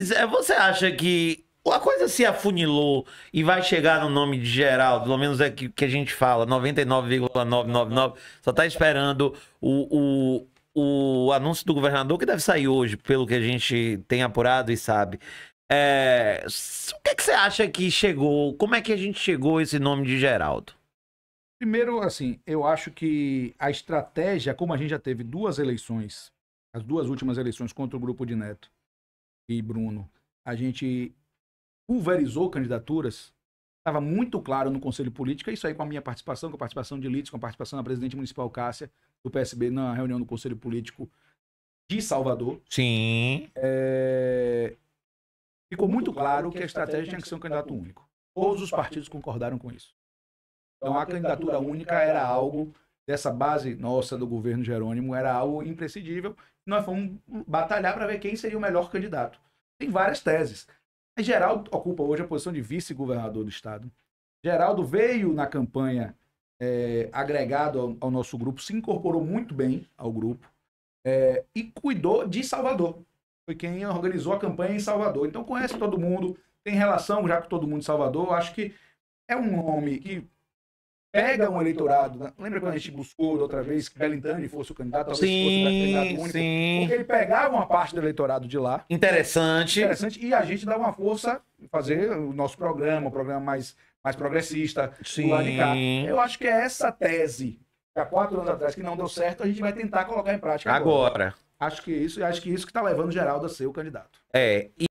Você acha que a coisa se afunilou e vai chegar no nome de Geraldo, pelo menos é que, que a gente fala, 99,999, só tá esperando o, o, o anúncio do governador que deve sair hoje, pelo que a gente tem apurado e sabe. É, o que, é que você acha que chegou? Como é que a gente chegou a esse nome de Geraldo? Primeiro, assim, eu acho que a estratégia, como a gente já teve duas eleições, as duas últimas eleições contra o grupo de Neto, e Bruno, a gente pulverizou candidaturas. Estava muito claro no Conselho Político, é isso aí com a minha participação, com a participação de Litz, com a participação da presidente municipal Cássia, do PSB, na reunião do Conselho Político de Salvador. Sim. É... Ficou muito claro que a estratégia tinha que ser um candidato único. Todos os partidos concordaram com isso. Então a então, candidatura única era algo dessa base nossa do governo Jerônimo era algo imprescindível. Nós fomos batalhar para ver quem seria o melhor candidato. Tem várias teses. Geraldo ocupa hoje a posição de vice-governador do Estado. Geraldo veio na campanha é, agregado ao, ao, nosso grupo, se incorporou muito bem ao grupo é, e cuidou de Salvador. Foi quem organizou a campanha em Salvador. Então conhece todo mundo, tem relação já com todo mundo de Salvador. Acho que é um nome que pega um eleitorado. Né? Lembra quando a gente buscou da outra vez que Belintani fosse o candidato? Talvez sim, fosse o candidato único, sim. Porque ele pegava uma parte do eleitorado de lá. Interessante. Interessante. E a gente dava uma força em fazer o nosso programa, um programa mais, mais progressista. Sim. Eu acho que é essa tese, há quatro anos atrás, que não deu certo, a gente vai tentar colocar em prática agora. agora. Acho que isso, acho que isso que está levando Geraldo a ser o candidato. É. E...